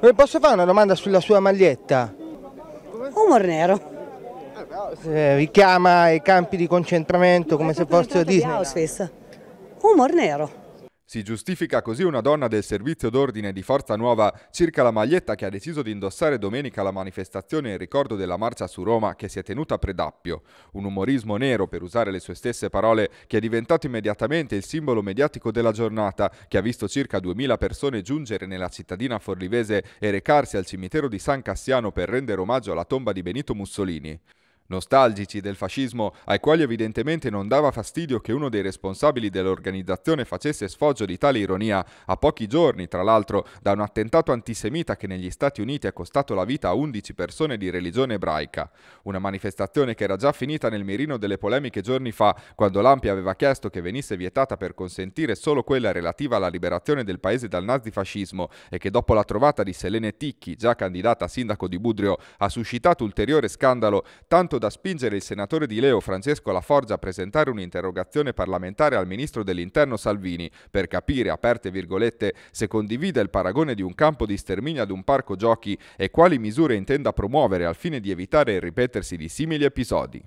Le eh, posso fare una domanda sulla sua maglietta? Humor nero. Eh, richiama i campi di concentramento come se fossero Disney. Humor nero. Si giustifica così una donna del servizio d'ordine di Forza Nuova circa la maglietta che ha deciso di indossare domenica la manifestazione in ricordo della marcia su Roma che si è tenuta a Predappio. Un umorismo nero, per usare le sue stesse parole, che è diventato immediatamente il simbolo mediatico della giornata, che ha visto circa 2000 persone giungere nella cittadina forlivese e recarsi al cimitero di San Cassiano per rendere omaggio alla tomba di Benito Mussolini. Nostalgici del fascismo, ai quali evidentemente non dava fastidio che uno dei responsabili dell'organizzazione facesse sfoggio di tale ironia, a pochi giorni, tra l'altro, da un attentato antisemita che negli Stati Uniti ha costato la vita a 11 persone di religione ebraica. Una manifestazione che era già finita nel mirino delle polemiche giorni fa, quando l'Ampi aveva chiesto che venisse vietata per consentire solo quella relativa alla liberazione del paese dal nazifascismo e che dopo la trovata di Selene Ticchi, già candidata a sindaco di Budrio, ha suscitato ulteriore scandalo, tanto da spingere il senatore di Leo Francesco Laforgia a presentare un'interrogazione parlamentare al ministro dell'Interno Salvini per capire, aperte virgolette, se condivide il paragone di un campo di sterminio ad un parco giochi e quali misure intenda promuovere al fine di evitare il ripetersi di simili episodi.